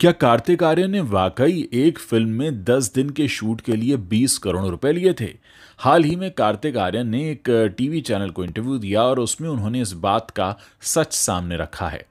क्या कार्तिक आर्यन ने वाकई एक फिल्म में दस दिन के शूट के लिए बीस करोड़ रुपए लिए थे हाल ही में कार्तिक आर्यन ने एक टीवी चैनल को इंटरव्यू दिया और उसमें उन्होंने इस बात का सच सामने रखा है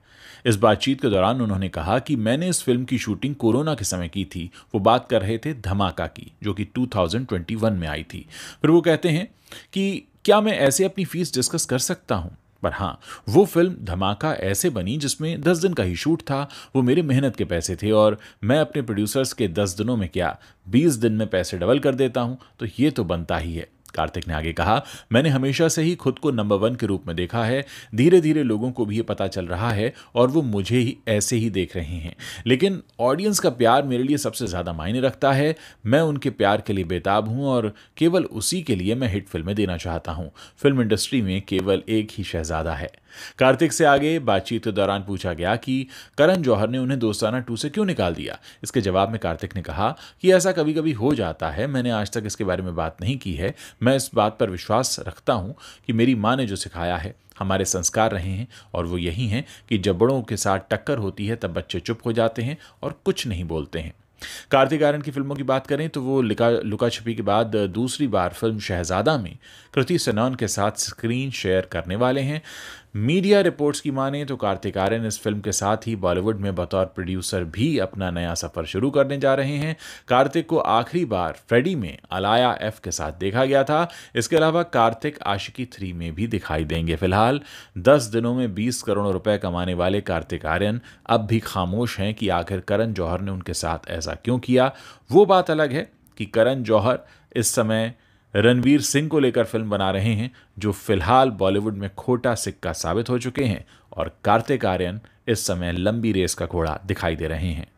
इस बातचीत के दौरान उन्होंने कहा कि मैंने इस फिल्म की शूटिंग कोरोना के समय की थी वो बात कर रहे थे धमाका की जो कि 2021 में आई थी फिर वो कहते हैं कि क्या मैं ऐसे अपनी फीस डिस्कस कर सकता हूँ पर हाँ वो फिल्म धमाका ऐसे बनी जिसमें दस दिन का ही शूट था वो मेरे मेहनत के पैसे थे और मैं अपने प्रोड्यूसर्स के दस दिनों में क्या बीस दिन में पैसे डबल कर देता हूँ तो ये तो बनता ही है कार्तिक ने आगे कहा मैंने हमेशा से ही खुद को नंबर वन के रूप में देखा है धीरे धीरे लोगों को भी ये पता चल रहा है और वो मुझे ही ऐसे ही देख रहे हैं लेकिन ऑडियंस का प्यार मेरे लिए सबसे ज़्यादा मायने रखता है मैं उनके प्यार के लिए बेताब हूँ और केवल उसी के लिए मैं हिट फिल्में देना चाहता हूँ फिल्म इंडस्ट्री में केवल एक ही शहजादा है कार्तिक से आगे बातचीत के दौरान पूछा गया कि करण जौहर ने उन्हें दोस्ताना टू से क्यों निकाल दिया इसके जवाब में कार्तिक ने कहा कि ऐसा कभी कभी हो जाता है मैंने आज तक इसके बारे में बात नहीं की है मैं इस बात पर विश्वास रखता हूँ कि मेरी माँ ने जो सिखाया है हमारे संस्कार रहे हैं और वो यही हैं कि जब बड़ों के साथ टक्कर होती है तब बच्चे चुप हो जाते हैं और कुछ नहीं बोलते हैं कार्तिक आर्यन की फिल्मों की बात करें तो वो लिका लुका छिपी के बाद दूसरी बार फिल्म शहजादा में कृति सनान के साथ स्क्रीन शेयर करने वाले हैं मीडिया रिपोर्ट्स की माने तो कार्तिक आर्यन इस फिल्म के साथ ही बॉलीवुड में बतौर प्रोड्यूसर भी अपना नया सफर शुरू करने जा रहे हैं कार्तिक को आखिरी बार फ्रेडी में अलाया एफ के साथ देखा गया था इसके अलावा कार्तिक आशिकी थ्री में भी दिखाई देंगे फिलहाल दस दिनों में बीस करोड़ रुपए कमाने वाले कार्तिक आर्यन अब भी खामोश हैं कि आखिर करण जौहर ने उनके साथ ऐसा क्यों किया वो बात अलग है कि करण जौहर इस समय रणवीर सिंह को लेकर फिल्म बना रहे हैं जो फिलहाल बॉलीवुड में खोटा सिक्का साबित हो चुके हैं और कार्तिक आर्यन इस समय लंबी रेस का घोड़ा दिखाई दे रहे हैं